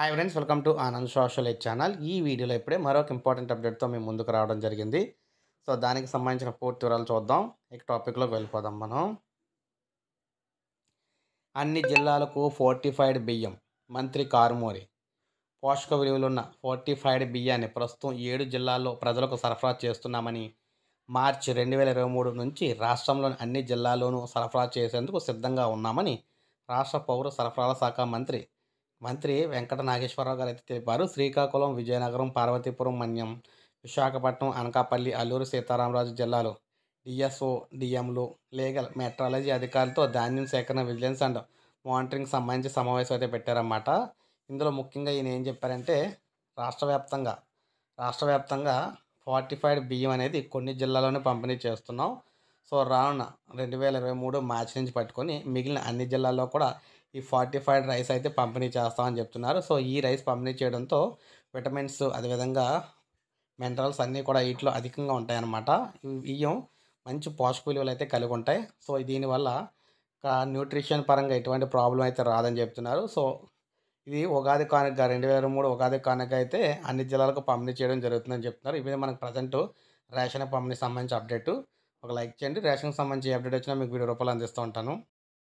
hi friends welcome to Anand social channel ఈ వీడియోలో ఇప్పుడే మరొక ఇంపార్టెంట్ అప్డేట్తో మేము ముందుకు రావడం జరిగింది సో దానికి సంబంధించిన పూర్తి వివరాలు చూద్దాం ఇక టాపిక్లోకి వెళ్ళిపోదాం మనం అన్ని జిల్లాలకు ఫోర్టిఫైడ్ బియ్యం మంత్రి కారుమూరి పోషక విలువలున్న ఫోర్టిఫైడ్ బియ్యాన్ని ప్రస్తుతం ఏడు జిల్లాల్లో ప్రజలకు సరఫరా చేస్తున్నామని మార్చి రెండు వేల ఇరవై మూడు నుంచి రాష్ట్రంలోని అన్ని జిల్లాల్లోనూ సరఫరా చేసేందుకు సిద్ధంగా ఉన్నామని రాష్ట్ర పౌర సరఫరాల శాఖ మంత్రి మంత్రి వెంకట నాగేశ్వరరావు గారు అయితే తెలిపారు శ్రీకాకుళం విజయనగరం పార్వతీపురం మన్యం విశాఖపట్నం అనకాపల్లి అల్లూరు సీతారామరాజు జిల్లాలో డిఎస్ఓ డిఎంలు లీగల్ మెట్రాలజీ అధికారులతో ధాన్యం సేకరణ విజిలెన్స్ అండ్ మానిటరింగ్ సంబంధించి సమావేశం అయితే పెట్టారన్నమాట ఇందులో ముఖ్యంగా ఈయన ఏం చెప్పారంటే రాష్ట్ర వ్యాప్తంగా రాష్ట్ర వ్యాప్తంగా ఫార్టిఫైడ్ బియ్యం అనేది కొన్ని జిల్లాలోనే పంపిణీ చేస్తున్నాం సో రానున్న రెండు వేల ఇరవై మూడు మార్చి నుంచి పట్టుకొని మిగిలిన అన్ని జిల్లాల్లో కూడా ఈ ఫార్టిఫైడ్ రైస్ అయితే పంపిణీ చేస్తామని చెప్తున్నారు సో ఈ రైస్ పంపిణీ చేయడంతో విటమిన్స్ అదేవిధంగా మినరల్స్ అన్నీ కూడా వీటిలో అధికంగా ఉంటాయన్నమాట బియ్యం మంచి పోషక విలువలు అయితే కలిగి ఉంటాయి సో దీనివల్ల న్యూట్రిషన్ పరంగా ఎటువంటి ప్రాబ్లం అయితే రాదని చెప్తున్నారు సో ఇది ఉగాది కానుక రెండు వేల మూడు ఉగాది కానుక అయితే అన్ని జిల్లాలకు పంపిణీ చేయడం జరుగుతుందని చెప్తున్నారు ఇవి మనకు ప్రజెంట్ రేషన్ పంపిణీ సంబంధించి అప్డేటు ఒక లైక్ చేయండి రేషన్కి సంబంధించి అప్డేట్ వచ్చినా మీకు వీడియో రూపాయలు అందిస్తూ ఉంటాను